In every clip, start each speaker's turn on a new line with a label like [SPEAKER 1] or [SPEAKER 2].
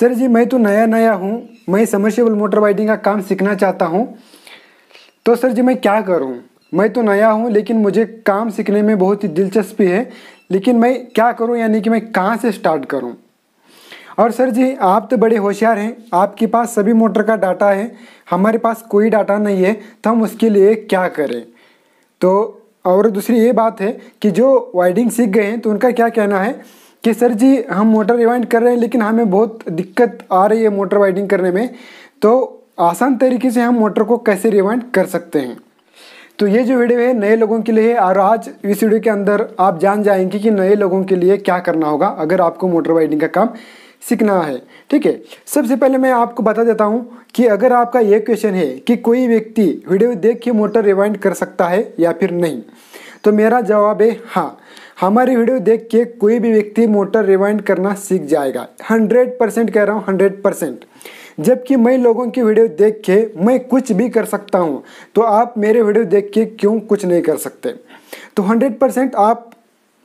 [SPEAKER 1] sir जी मैं तो नया नया हूँ मैं समर्शियबल मोटर बाइटिंग का काम सीखना चाहता हूँ तो सर जी मैं क्या करूँ मैं तो नया हूँ लेकिन मुझे काम सीखने में बहुत ही दिलचस्पी है लेकिन मैं क्या करूँ यानी कि मैं कहाँ से स्टार्ट करूँ और सर जी आप तो बड़े होशियार हैं आपके पास सभी मोटर का डाटा है हमारे पास कोई डाटा नहीं है तो हम उसके लिए क्या करें तो और दूसरी ये बात है कि जो वाइडिंग सीख गए हैं तो उनका क्या कहना है कि सर जी हम मोटर रिवाइंड कर रहे हैं लेकिन हमें बहुत दिक्कत आ रही है मोटर वाइडिंग करने में तो आसान तरीके से हम मोटर को कैसे रिवाइंड कर सकते हैं तो ये जो वीडियो है नए लोगों के लिए है और आज इस वीडियो के अंदर आप जान जाएंगे कि नए लोगों के लिए क्या करना होगा अगर आपको मोटर वाइडिंग का काम सीखना है ठीक है सबसे पहले मैं आपको बता देता हूँ कि अगर आपका ये क्वेश्चन है कि कोई व्यक्ति वीडियो देख के मोटर रिवाइंड कर सकता है या फिर नहीं तो मेरा जवाब है हाँ हमारी वीडियो देख के कोई भी व्यक्ति मोटर रिवाइंड करना सीख जाएगा हंड्रेड परसेंट कह रहा हूँ हंड्रेड परसेंट जबकि मैं लोगों की वीडियो देख के मैं कुछ भी कर सकता हूँ तो आप मेरे वीडियो देख के क्यों कुछ नहीं कर सकते तो हंड्रेड परसेंट आप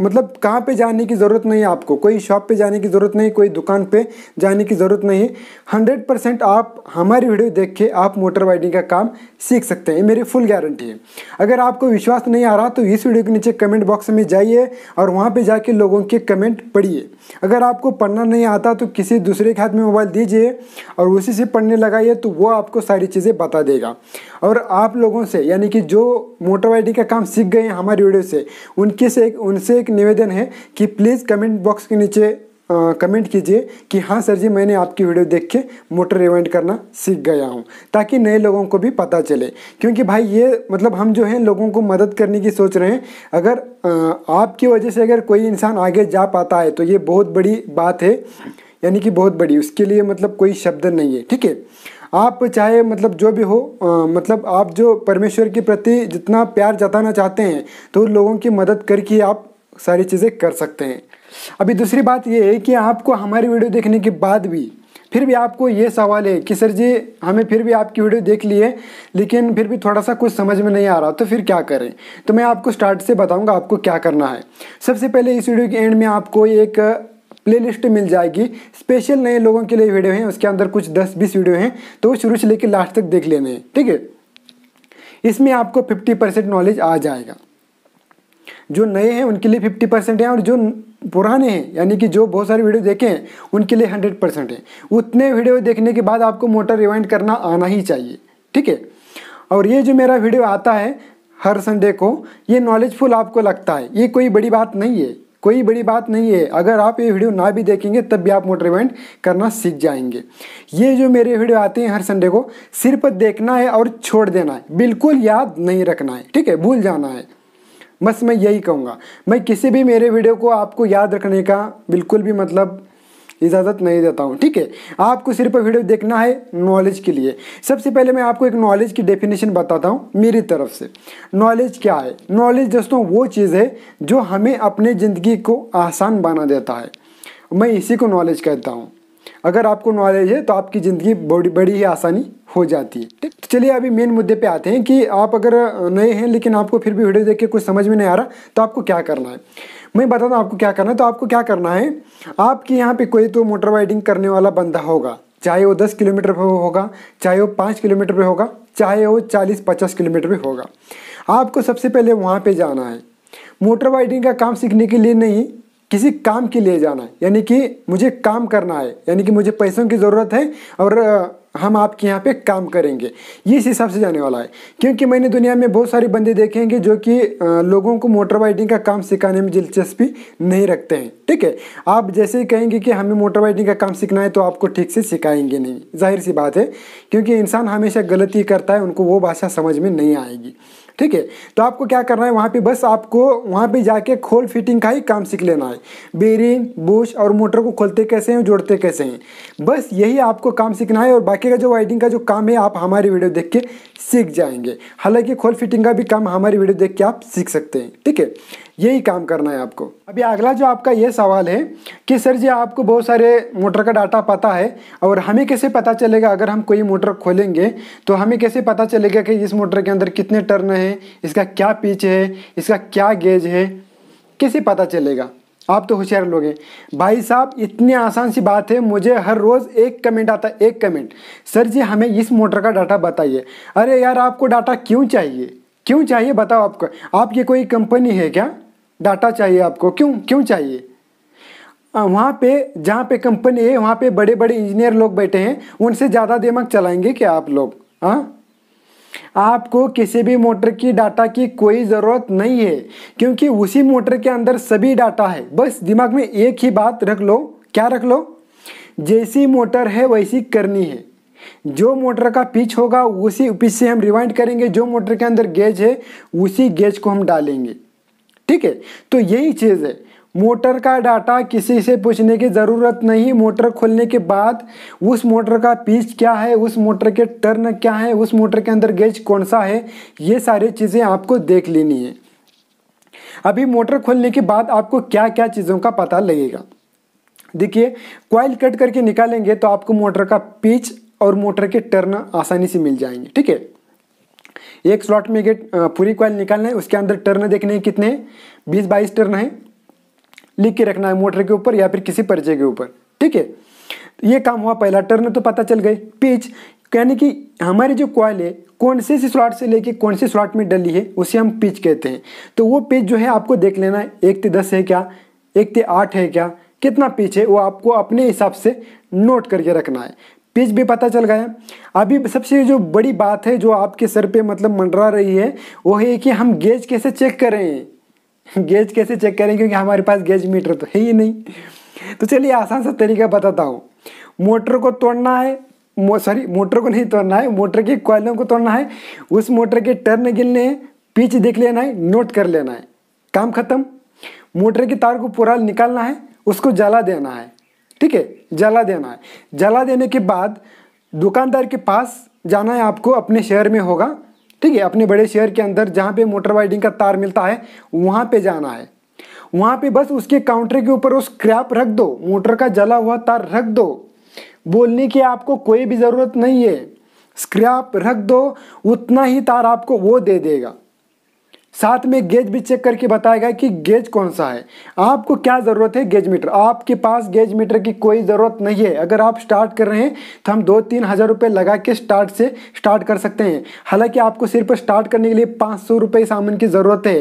[SPEAKER 1] मतलब कहाँ पे जाने की ज़रूरत नहीं है आपको कोई शॉप पे जाने की ज़रूरत नहीं कोई दुकान पे जाने की ज़रूरत नहीं हंड्रेड परसेंट आप हमारी वीडियो देख के आप मोटर वाइडिंग का काम सीख सकते हैं मेरी फुल गारंटी है अगर आपको विश्वास नहीं आ रहा तो इस वीडियो के नीचे कमेंट बॉक्स में जाइए और वहाँ पर जाके लोगों के कमेंट पढ़िए अगर आपको पढ़ना नहीं आता तो किसी दूसरे के हाथ में मोबाइल दीजिए और उसी से पढ़ने लगाइए तो वो आपको सारी चीज़ें बता देगा और आप लोगों से यानी कि जो मोटर वाइडिंग का काम सीख गए हैं हमारी वीडियो से उनके से उनसे एक निवेदन है कि प्लीज़ कमेंट बॉक्स के नीचे कमेंट कीजिए कि हाँ सर जी मैंने आपकी वीडियो देख के मोटर इवेंट करना सीख गया हूँ ताकि नए लोगों को भी पता चले क्योंकि भाई ये मतलब हम जो है लोगों को मदद करने की सोच रहे हैं अगर आ, आपकी वजह से अगर कोई इंसान आगे जा पाता है तो ये बहुत बड़ी बात है यानी कि बहुत बड़ी उसके लिए मतलब कोई शब्द नहीं है ठीक है आप चाहे मतलब जो भी हो आ, मतलब आप जो परमेश्वर के प्रति जितना प्यार जताना चाहते हैं तो लोगों की मदद करके आप सारी चीज़ें कर सकते हैं अभी दूसरी बात ये है कि आपको हमारी वीडियो देखने के बाद भी फिर भी आपको ये सवाल है कि सर जी हमें फिर भी आपकी वीडियो देख ली है लेकिन फिर भी थोड़ा सा कुछ समझ में नहीं आ रहा तो फिर क्या करें तो मैं आपको स्टार्ट से बताऊंगा आपको क्या करना है सबसे पहले इस वीडियो के एंड में आपको एक प्लेलिस्ट मिल जाएगी स्पेशल नए लोगों के लिए वीडियो हैं उसके अंदर कुछ दस बीस वीडियो हैं तो शुरू से लेकर लास्ट तक देख लेने ठीक है इसमें आपको फिफ्टी परसेंट नॉलेज आ जाएगा जो नए हैं उनके लिए फिफ्टी परसेंट है और जो पुराने हैं यानी कि जो बहुत सारे वीडियो देखे हैं उनके लिए हंड्रेड परसेंट है उतने वीडियो देखने के बाद आपको मोटर रिवाइंड करना आना ही चाहिए ठीक है और ये जो मेरा वीडियो आता है हर संडे को ये नॉलेजफुल आपको लगता है ये कोई बड़ी बात नहीं है कोई बड़ी बात नहीं है अगर आप ये वीडियो ना भी देखेंगे तब भी आप मोटर इवेंट करना सीख जाएंगे ये जो मेरे वीडियो आते हैं हर संडे को सिर्फ देखना है और छोड़ देना है बिल्कुल याद नहीं रखना है ठीक है भूल जाना है बस मैं यही कहूँगा मैं किसी भी मेरे वीडियो को आपको याद रखने का बिल्कुल भी मतलब इजाज़त नहीं देता हूँ ठीक है आपको सिर्फ वीडियो देखना है नॉलेज के लिए सबसे पहले मैं आपको एक नॉलेज की डेफिनेशन बताता हूँ मेरी तरफ से नॉलेज क्या है नॉलेज दोस्तों वो चीज़ है जो हमें अपने ज़िंदगी को आसान बना देता है मैं इसी को नॉलेज कहता हूँ अगर आपको नॉलेज है तो आपकी ज़िंदगी बड़ी बड़ी ही आसानी हो जाती है ठीक तो चलिए अभी मेन मुद्दे पे आते हैं कि आप अगर नए हैं लेकिन आपको फिर भी वीडियो देख के कुछ समझ में नहीं आ रहा तो आपको क्या करना है मैं बता दूँ आपको क्या करना है तो आपको क्या करना है आपके यहाँ पे कोई तो मोटर राइडिंग करने वाला बंदा होगा चाहे वो दस किलोमीटर पर होगा चाहे वो पाँच किलोमीटर पर होगा चाहे वो चालीस पचास किलोमीटर पर होगा आपको सबसे पहले वहाँ पर जाना है मोटर राइडिंग का काम सीखने के लिए नहीं किसी काम के लिए जाना है यानी कि मुझे काम करना है यानी कि मुझे पैसों की ज़रूरत है और हम आपके यहाँ पे काम करेंगे ये इस हिसाब से जाने वाला है क्योंकि मैंने दुनिया में बहुत सारे बंदे देखे हैं जो कि लोगों को मोटर बाइटिंग का काम सिखाने में दिलचस्पी नहीं रखते हैं ठीक है आप जैसे ही कहेंगे कि हमें मोटर बाइटिंग का काम सीखना है तो आपको ठीक से सिखाएंगे नहीं जाहिर सी बात है क्योंकि इंसान हमेशा गलती करता है उनको वो भाषा समझ में नहीं आएगी ठीक है तो आपको क्या करना है वहाँ पे बस आपको वहाँ पे जाके खोल फिटिंग का ही काम सीख लेना है बेरिंग बुश और मोटर को खोलते कैसे हैं जोड़ते कैसे हैं बस यही आपको काम सीखना है और बाकी का जो वाइडिंग का जो काम है आप हमारी वीडियो देख के सीख जाएंगे हालांकि खोल फिटिंग का भी काम हमारी वीडियो देख के आप सीख सकते हैं ठीक है यही काम करना है आपको अभी अगला जो आपका ये सवाल है कि सर जी आपको बहुत सारे मोटर का डाटा पता है और हमें कैसे पता चलेगा अगर हम कोई मोटर खोलेंगे तो हमें कैसे पता चलेगा कि इस मोटर के अंदर कितने टर्न है इसका क्या पिच है इसका क्या गेज है कैसे पता चलेगा आप तो होशियार लोग हैं भाई साहब इतनी आसान सी बात है मुझे हर रोज़ एक कमेंट आता है एक कमेंट सर जी हमें इस मोटर का डाटा बताइए अरे यार आपको डाटा क्यों चाहिए क्यों चाहिए बताओ आपको आपकी कोई कंपनी है क्या डाटा चाहिए आपको क्यों क्यों चाहिए वहाँ पे जहाँ पे कंपनी है वहाँ पे बड़े बड़े इंजीनियर लोग बैठे हैं उनसे ज़्यादा दिमाग चलाएंगे क्या आप लोग हाँ आपको किसी भी मोटर की डाटा की कोई ज़रूरत नहीं है क्योंकि उसी मोटर के अंदर सभी डाटा है बस दिमाग में एक ही बात रख लो क्या रख लो जैसी मोटर है वैसी करनी है जो मोटर का पिच होगा उसी पिच से हम रिवाइंड करेंगे जो मोटर के अंदर गेज है उसी गेज को हम डालेंगे ठीक है तो यही चीज़ है मोटर का डाटा किसी से पूछने की ज़रूरत नहीं मोटर खोलने के बाद उस मोटर का पीच क्या है उस मोटर के टर्न क्या है उस मोटर के अंदर गेज कौन सा है ये सारी चीज़ें आपको देख लेनी है अभी मोटर खोलने के बाद आपको क्या क्या चीज़ों का पता लगेगा देखिए क्वाइल कट करके निकालेंगे तो आपको मोटर का पीच और मोटर के टर्न आसानी से मिल जाएंगे ठीक है एक स्लॉट में गेट पूरी क्वाइल निकालना है उसके अंदर टर्न देखने कितने बीस बाईस टर्न है लिख के रखना है मोटर के ऊपर या फिर किसी पर्चे के ऊपर ठीक है तो ये काम हुआ पहला टर्न तो पता चल गए पिच यानी कि हमारी जो कॉयल है कौन से स्लॉट से लेके कौन से स्लॉट में डली है उसे हम पिच कहते हैं तो वो पिच जो है आपको देख लेना है एक ते दस है क्या एक ते आठ है क्या कितना पिच है वो आपको अपने हिसाब से नोट करके रखना है पिच भी पता चल गया अभी सबसे जो बड़ी बात है जो आपके सर पे मतलब मंडरा रही है वो है कि हम गेज कैसे चेक कर रहे हैं गेज कैसे चेक करें क्योंकि हमारे पास गेज मीटर तो है ही नहीं तो चलिए आसान सा तरीका बताता हूँ मोटर को तोड़ना है मो सॉरी मोटर को नहीं तोड़ना है मोटर के कॉयलों को तोड़ना है उस मोटर के टर्न गिनने हैं पिच देख लेना है नोट कर लेना है काम खत्म मोटर की तार को पूरा निकालना है उसको जला देना है ठीक है जला देना है जला देने के बाद दुकानदार के पास जाना है आपको अपने शहर में होगा ठीक है अपने बड़े शहर के अंदर जहाँ पे मोटर वाइडिंग का तार मिलता है वहाँ पे जाना है वहाँ पे बस उसके काउंटर के ऊपर वो स्क्रैप रख दो मोटर का जला हुआ तार रख दो बोलने की आपको कोई भी ज़रूरत नहीं है स्क्रैप रख दो उतना ही तार आपको वो दे देगा साथ में गेज भी चेक करके बताएगा कि गेज कौन सा है आपको क्या ज़रूरत है गेज मीटर आपके पास गेज मीटर की कोई ज़रूरत नहीं है अगर आप स्टार्ट कर रहे हैं तो हम दो तीन हज़ार रुपये लगा के स्टार्ट से स्टार्ट कर सकते हैं हालांकि आपको सिर्फ स्टार्ट करने के लिए पाँच सौ रुपये सामान की ज़रूरत है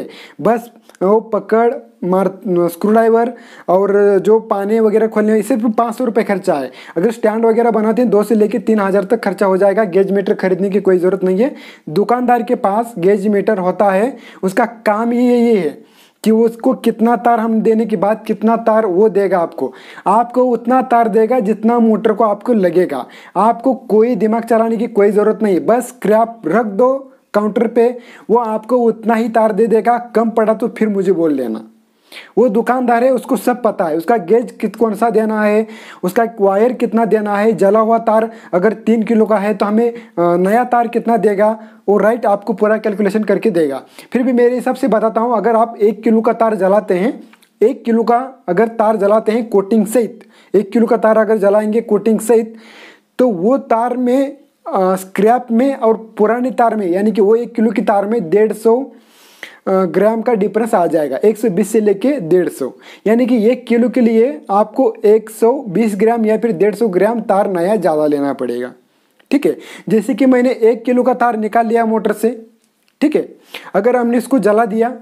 [SPEAKER 1] बस वो पकड़ मार स्क्रू ड्राइवर और जो पानी वगैरह खोलने में इसे पाँच सौ रुपये खर्चा है अगर स्टैंड वगैरह बनाते हैं दो से लेकर तीन हज़ार तक खर्चा हो जाएगा गेज मीटर खरीदने की कोई ज़रूरत नहीं है दुकानदार के पास गेज मीटर होता है उसका काम ही ये है कि उसको कितना तार हम देने के बाद कितना तार वो देगा आपको आपको उतना तार देगा जितना मोटर को आपको लगेगा आपको कोई दिमाग चलाने की कोई ज़रूरत नहीं बस क्रैप रख दो काउंटर पे वो आपको उतना ही तार दे देगा कम पड़ा तो फिर मुझे बोल लेना वो दुकानदार है उसको सब पता है उसका गेज कित कौन सा देना है उसका वायर कितना देना है जला हुआ तार अगर तीन किलो का है तो हमें नया तार कितना देगा वो राइट आपको पूरा कैलकुलेशन करके देगा फिर भी मेरे हिसाब से बताता हूँ अगर आप एक किलो का तार जलाते हैं एक किलो का अगर तार जलाते हैं कोटिंग सहित एक किलो का तार अगर जलाएंगे कोटिंग सहित तो वो तार में स्क्रैप में और पुराने तार में यानी कि वो एक किलो की तार में डेढ़ सौ ग्राम का डिफरेंस आ जाएगा 120 से लेके सौ यानी कि एक किलो के लिए आपको 120 ग्राम या फिर डेढ़ सौ ग्राम तार नया ज़्यादा लेना पड़ेगा ठीक है जैसे कि मैंने एक किलो का तार निकाल लिया मोटर से ठीक है अगर हमने इसको जला दिया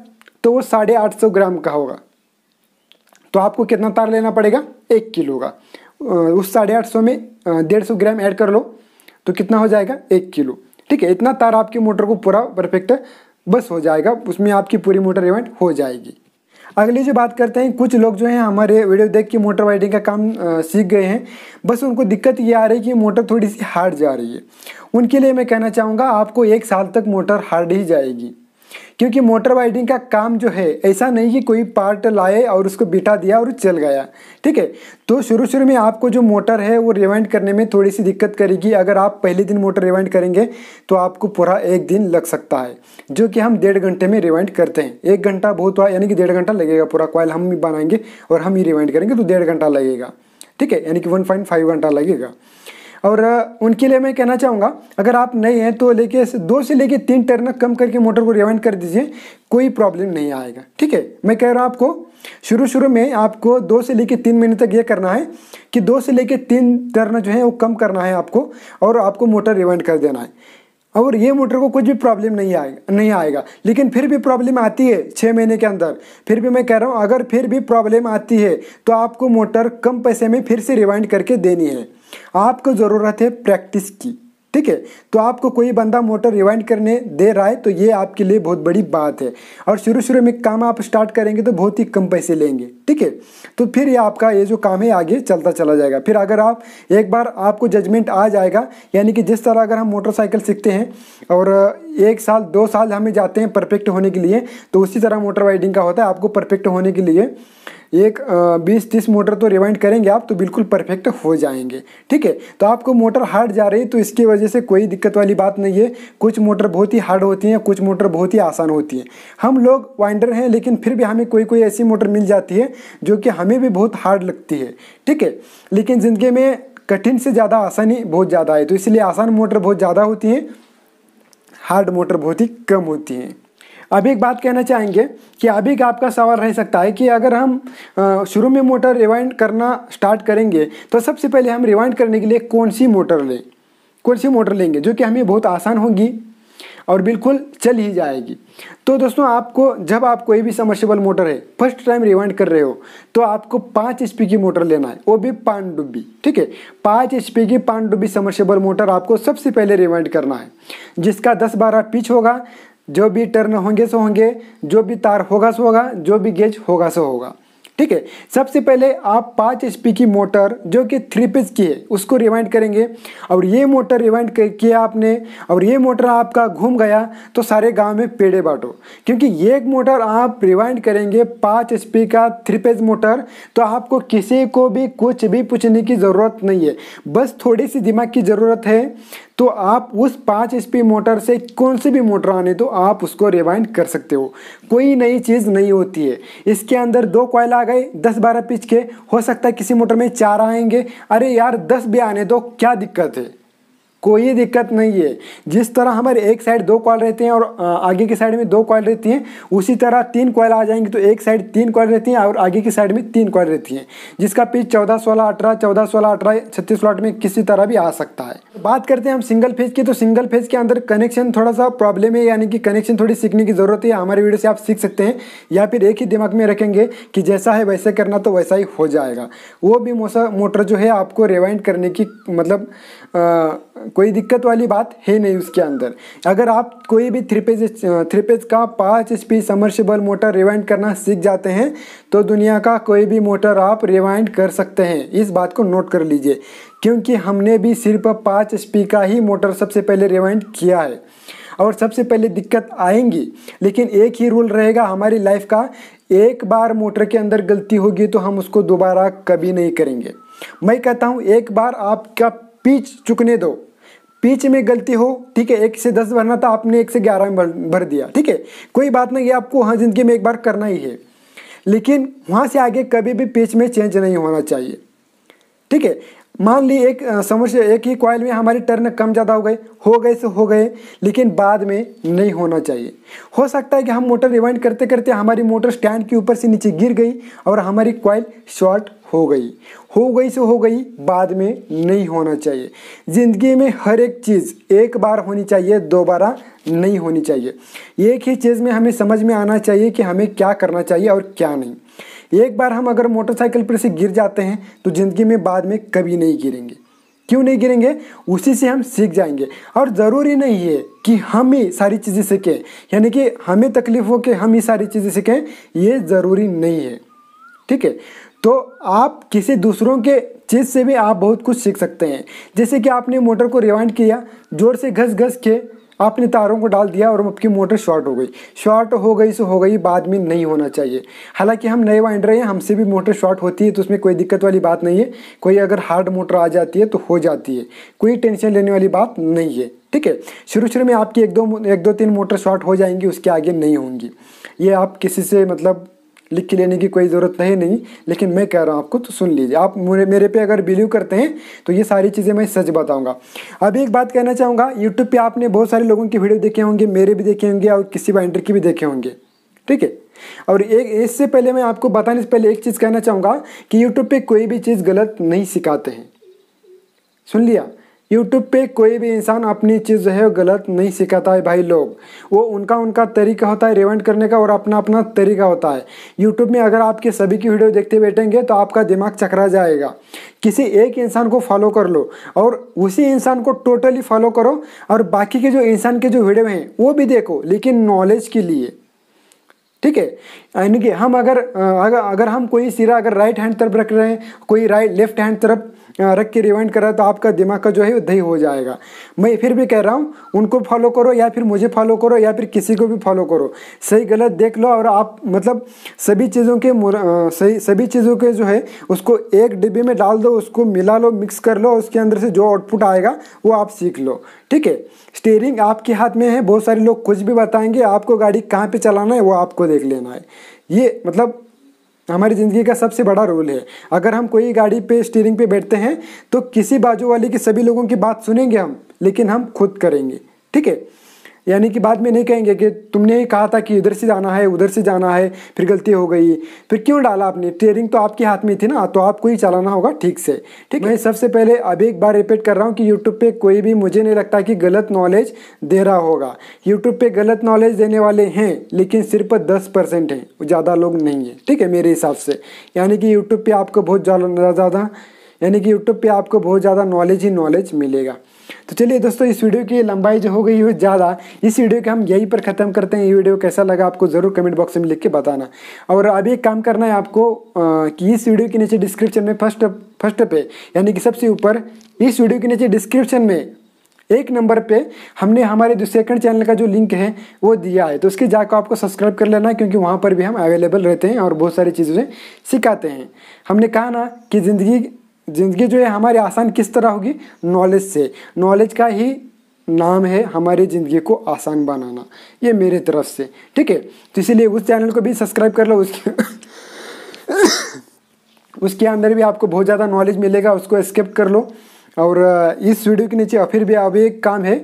[SPEAKER 1] तो वो साढ़े आठ सौ ग्राम का होगा तो आपको कितना तार लेना पड़ेगा एक किलो का उस साढ़े आठ सौ में डेढ़ सौ ग्राम ऐड कर लो तो कितना हो जाएगा एक किलो ठीक है इतना तार आपकी मोटर को पूरा परफेक्ट बस हो जाएगा उसमें आपकी पूरी मोटर इवेंट हो जाएगी अगली जो बात करते हैं कुछ लोग जो हैं हमारे वीडियो देख के मोटर वाइडिंग का काम सीख गए हैं बस उनको दिक्कत ये आ रही है कि मोटर थोड़ी सी हार्ड जा रही है उनके लिए मैं कहना चाहूँगा आपको एक साल तक मोटर हार्ड ही जाएगी क्योंकि मोटर वाइडिंग का काम जो है ऐसा नहीं कि कोई पार्ट लाए और उसको बिठा दिया और चल गया ठीक है तो शुरू शुरू में आपको जो मोटर है वो रिवाइंड करने में थोड़ी सी दिक्कत करेगी अगर आप पहले दिन मोटर रिवाइंड करेंगे तो आपको पूरा एक दिन लग सकता है जो कि हम डेढ़ घंटे में रिवाइंड करते हैं एक घंटा बहुत हुआ यानी कि डेढ़ घंटा लगेगा पूरा कॉयल हम ही बनाएंगे और हम ही रिवाइंड करेंगे तो डेढ़ घंटा लगेगा ठीक है यानी कि वन घंटा लगेगा और उनके लिए मैं कहना चाहूँगा अगर आप नए हैं तो लेके दो से लेके तीन टर्न कम करके मोटर को रिवाइंड कर दीजिए कोई प्रॉब्लम नहीं आएगा ठीक है मैं कह रहा हूँ आपको शुरू शुरू में आपको दो से लेके तीन महीने तक ये करना है कि दो से लेके तीन टर्न जो है वो कम करना है आपको और आपको मोटर रिवाइंड कर देना है और ये मोटर को कुछ भी प्रॉब्लम नहीं आएगा नहीं आएगा लेकिन फिर भी प्रॉब्लम आती है छः महीने के अंदर फिर भी मैं कह रहा हूँ अगर फिर भी प्रॉब्लम आती है तो आपको मोटर कम पैसे में फिर से रिवाइंड करके देनी है आपको ज़रूरत है प्रैक्टिस की ठीक है तो आपको कोई बंदा मोटर रिवाइंड करने दे रहा है तो ये आपके लिए बहुत बड़ी बात है और शुरू शुरू में काम आप स्टार्ट करेंगे तो बहुत ही कम पैसे लेंगे ठीक है तो फिर ये आपका ये जो काम है आगे चलता चला जाएगा फिर अगर आप एक बार आपको जजमेंट आ जाएगा यानी कि जिस तरह अगर हम मोटरसाइकिल सीखते हैं और एक साल दो साल हमें जाते हैं परफेक्ट होने के लिए तो उसी तरह मोटर राइडिंग का होता है आपको परफेक्ट होने के लिए एक बीस तीस मोटर तो रिवाइंड करेंगे आप तो बिल्कुल परफेक्ट हो जाएंगे ठीक है तो आपको मोटर हार्ड जा रही तो इसकी वजह से कोई दिक्कत वाली बात नहीं है कुछ मोटर बहुत ही हार्ड होती हैं कुछ मोटर बहुत ही आसान होती हैं हम लोग वाइंडर हैं लेकिन फिर भी हमें कोई कोई ऐसी मोटर मिल जाती है जो कि हमें भी बहुत हार्ड लगती है ठीक है लेकिन ज़िंदगी में कठिन से ज़्यादा आसानी बहुत ज़्यादा है तो इसलिए आसान मोटर बहुत ज़्यादा होती हैं हार्ड मोटर बहुत ही कम होती हैं अभी एक बात कहना चाहेंगे कि अभी एक आपका सवाल रह सकता है कि अगर हम शुरू में मोटर रिवाइंड करना स्टार्ट करेंगे तो सबसे पहले हम रिवाइंड करने के लिए कौन सी मोटर लें कौन सी मोटर लेंगे जो कि हमें बहुत आसान होगी और बिल्कुल चल ही जाएगी तो दोस्तों आपको जब आप कोई भी समर्सेबल मोटर है फर्स्ट टाइम रिवाइंड कर रहे हो तो आपको पाँच एच की मोटर लेना है वो भी पानडुब्बी ठीक है पाँच एच की पानडुब्बी समर्सेबल मोटर आपको सबसे पहले रिवाइंड करना है जिसका दस बारह पिच होगा जो भी टर्न होंगे सो होंगे जो भी तार होगा सो होगा जो भी गेज होगा सो होगा ठीक है सबसे पहले आप पाँच एच की मोटर जो कि थ्री पीस की है उसको रिवाइंड करेंगे और ये मोटर रिवाइंड किया आपने और ये मोटर आपका घूम गया तो सारे गांव में पेड़े बांटो क्योंकि ये एक मोटर आप रिवाइंड करेंगे पाँच एच का थ्री पेज मोटर तो आपको किसी को भी कुछ भी पूछने की ज़रूरत नहीं है बस थोड़ी सी दिमाग की ज़रूरत है तो आप उस पाँच एच मोटर से कौन सी भी मोटर आने तो आप उसको रिवाइंड कर सकते हो कोई नई चीज़ नहीं होती है इसके अंदर दो कॉयल आ गए दस बारह पिच के हो सकता है किसी मोटर में चार आएंगे अरे यार दस भी आने दो क्या दिक्कत है कोई दिक्कत नहीं है जिस तरह हमारे एक साइड दो कॉल रहते हैं और आगे की साइड में दो कॉल रहती हैं उसी तरह तीन कॉल आ जाएंगी तो एक साइड तीन कॉल रहती हैं और आगे की साइड में तीन कॉल रहती हैं जिसका पीच चौदह सोलह अठारह चौदह सोलह अठारह छत्तीस वाट में किसी तरह भी आ सकता है बात करते हैं हम सिंगल फेज की तो सिंगल फेज के अंदर कनेक्शन थोड़ा सा प्रॉब्लम है यानी कि कनेक्शन थोड़ी सीखने की ज़रूरत है हमारे वीडियो से आप सीख सकते हैं या फिर एक ही दिमाग में रखेंगे कि जैसा है वैसे करना तो वैसा ही हो जाएगा वो भी मोटर जो है आपको रिवाइंड करने की मतलब कोई दिक्कत वाली बात है नहीं उसके अंदर अगर आप कोई भी थ्री पेज थ्री पेज का पाँच H P submersible motor rewind करना सीख जाते हैं तो दुनिया का कोई भी मोटर आप रिवाइंड कर सकते हैं इस बात को नोट कर लीजिए क्योंकि हमने भी सिर्फ पाँच एच पी का ही मोटर सबसे पहले रिवाइंड किया है और सबसे पहले दिक्कत आएंगी लेकिन एक ही रूल रहेगा हमारी लाइफ का एक बार मोटर के अंदर गलती होगी तो हम उसको दोबारा कभी नहीं करेंगे मैं कहता हूँ एक बार आपका पीच चुकने दो पीच में गलती हो ठीक है एक से दस भरना था आपने एक से ग्यारह में भर, दिया ठीक है कोई बात नहीं आपको हाँ ज़िंदगी में एक बार करना ही है लेकिन वहाँ से आगे कभी भी पीच में चेंज नहीं होना चाहिए ठीक है मान ली एक समझ एक ही कॉयल में हमारी टर्न कम ज़्यादा हो गए हो गए से हो गए लेकिन बाद में नहीं होना चाहिए हो सकता है कि हम मोटर रिवाइंड करते करते हमारी मोटर स्टैंड के ऊपर से नीचे गिर गई और हमारी कॉयल शॉर्ट हो गई हो गई से हो गई बाद में नहीं होना चाहिए ज़िंदगी में हर एक चीज़ एक बार होनी चाहिए दोबारा नहीं होनी चाहिए एक ही चीज़ में हमें समझ में आना चाहिए कि हमें क्या करना चाहिए और क्या नहीं एक बार हम अगर मोटरसाइकिल पर से गिर जाते हैं तो ज़िंदगी में बाद में कभी नहीं गिरेंगे क्यों नहीं गिरेंगे उसी से हम सीख जाएंगे और ज़रूरी नहीं है कि हम ही सारी चीज़ें सीखें यानी कि हमें तकलीफ हो कि हम ही सारी चीज़ें सीखें ये ज़रूरी नहीं है ठीक है तो आप किसी दूसरों के चीज़ से भी आप बहुत कुछ सीख सकते हैं जैसे कि आपने मोटर को रिवाइंड किया ज़ोर से घस घस के आपने तारों को डाल दिया और आपकी मोटर शॉर्ट हो गई शॉर्ट हो गई सो हो गई बाद में नहीं होना चाहिए हालांकि हम नए वाइंडर हैं हमसे भी मोटर शॉर्ट होती है तो उसमें कोई दिक्कत वाली बात नहीं है कोई अगर हार्ड मोटर आ जाती है तो हो जाती है कोई टेंशन लेने वाली बात नहीं है ठीक है शुरू शुरू में आपकी एक दो एक दो तीन मोटर शॉर्ट हो जाएंगी उसके आगे नहीं होंगी ये आप किसी से मतलब लिख के लेने की कोई ज़रूरत है नहीं लेकिन मैं कह रहा हूँ आपको तो सुन लीजिए आप मेरे मेरे पे अगर बिलीव करते हैं तो ये सारी चीज़ें मैं सच बताऊँगा अभी एक बात कहना चाहूँगा यूट्यूब पर आपने बहुत सारे लोगों की वीडियो देखे होंगे मेरे भी देखे होंगे और किसी बाइंडर की भी देखे होंगे ठीक है और एक इससे पहले मैं आपको बताने से पहले एक चीज़ कहना चाहूँगा कि यूट्यूब पर कोई भी चीज़ गलत नहीं सिखाते हैं सुन लिया यूट्यूब पे कोई भी इंसान अपनी चीज़ जो है गलत नहीं सिखाता है भाई लोग वो उनका उनका तरीका होता है रिवाइंड करने का और अपना अपना तरीका होता है यूट्यूब में अगर आपके सभी की वीडियो देखते बैठेंगे तो आपका दिमाग चकरा जाएगा किसी एक इंसान को फॉलो कर लो और उसी इंसान को टोटली फॉलो करो और बाकी के जो इंसान के जो वीडियो हैं वो भी देखो लेकिन नॉलेज के लिए ठीक है यानी कि हम अगर अगर अगर हम कोई सिरा अगर राइट हैंड तरफ रख रहे हैं कोई राइट लेफ्ट हैंड तरफ रख के रिवाइंड है तो आपका दिमाग का जो है दही हो जाएगा मैं फिर भी कह रहा हूँ उनको फॉलो करो या फिर मुझे फॉलो करो या फिर किसी को भी फॉलो करो सही गलत देख लो और आप मतलब सभी चीज़ों के सही सभी चीज़ों के जो है उसको एक डिब्बे में डाल दो उसको मिला लो मिक्स कर लो उसके अंदर से जो आउटपुट आएगा वो आप सीख लो ठीक है स्टेयरिंग आपके हाथ में है बहुत सारे लोग कुछ भी बताएंगे आपको गाड़ी कहाँ पर चलाना है वो आपको देख लेना है ये मतलब हमारी ज़िंदगी का सबसे बड़ा रोल है अगर हम कोई गाड़ी पे स्टीयरिंग पे बैठते हैं तो किसी बाजू वाले की सभी लोगों की बात सुनेंगे हम लेकिन हम खुद करेंगे ठीक है यानी कि बाद में नहीं कहेंगे कि तुमने ही कहा था कि इधर से जाना है उधर से जाना है फिर गलती हो गई फिर क्यों डाला आपने ट्रेनिंग तो आपके हाथ में थी ना तो आपको ही चलाना होगा ठीक से ठीक मैं सबसे पहले अब एक बार रिपीट कर रहा हूँ कि यूट्यूब पर कोई भी मुझे नहीं लगता कि गलत नॉलेज दे रहा होगा यूट्यूब पर गलत नॉलेज देने वाले हैं लेकिन सिर्फ दस परसेंट हैं ज़्यादा लोग नहीं है ठीक है मेरे हिसाब से यानी कि यूट्यूब पर आपको बहुत ज़्यादा यानी कि यूट्यूब पर आपको बहुत ज़्यादा नॉलेज ही नॉलेज मिलेगा तो चलिए दोस्तों इस वीडियो की लंबाई जो हो गई है ज़्यादा इस वीडियो के हम यहीं पर ख़त्म करते हैं ये वीडियो कैसा लगा आपको ज़रूर कमेंट बॉक्स में लिख के बताना और अभी एक काम करना है आपको कि इस वीडियो के नीचे डिस्क्रिप्शन में फर्स्ट फर्स्ट पे यानी कि सबसे ऊपर इस वीडियो के नीचे डिस्क्रिप्शन में एक नंबर पे हमने हमारे जो सेकंड चैनल का जो लिंक है वो दिया है तो उसके जाकर आपको सब्सक्राइब कर लेना क्योंकि वहाँ पर भी हम अवेलेबल रहते हैं और बहुत सारी चीज़ें सिखाते हैं हमने कहा ना कि ज़िंदगी ज़िंदगी जो है हमारी आसान किस तरह होगी नॉलेज से नॉलेज का ही नाम है हमारी ज़िंदगी को आसान बनाना ये मेरे तरफ से ठीक है तो इसीलिए उस चैनल को भी सब्सक्राइब कर लो उसके उसके अंदर भी आपको बहुत ज़्यादा नॉलेज मिलेगा उसको स्किप कर लो और इस वीडियो के नीचे फिर भी अभी एक काम है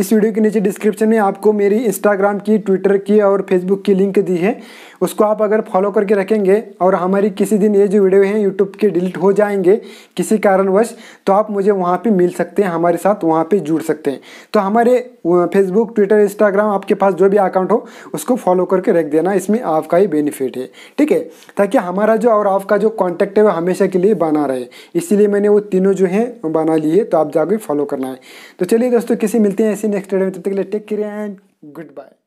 [SPEAKER 1] इस वीडियो के नीचे डिस्क्रिप्शन में आपको मेरी इंस्टाग्राम की ट्विटर की और फेसबुक की लिंक दी है उसको आप अगर फॉलो करके रखेंगे और हमारी किसी दिन ये जो वीडियो हैं यूट्यूब के डिलीट हो जाएंगे किसी कारणवश तो आप मुझे वहाँ पर मिल सकते हैं हमारे साथ वहाँ पर जुड़ सकते हैं तो हमारे फेसबुक ट्विटर इंस्टाग्राम आपके पास जो भी अकाउंट हो उसको फॉलो करके रख देना इसमें आपका ही बेनिफिट है ठीक है ताकि हमारा जो और आपका जो कॉन्टैक्ट है वो हमेशा के लिए बना रहे इसीलिए मैंने वो तीनों जो हैं बना लिए तो आप जाकर फॉलो करना है तो चलिए दोस्तों किसी मिलते हैं ऐसे नेक्स्ट वीडियो में तब तक के लिए take care and good bye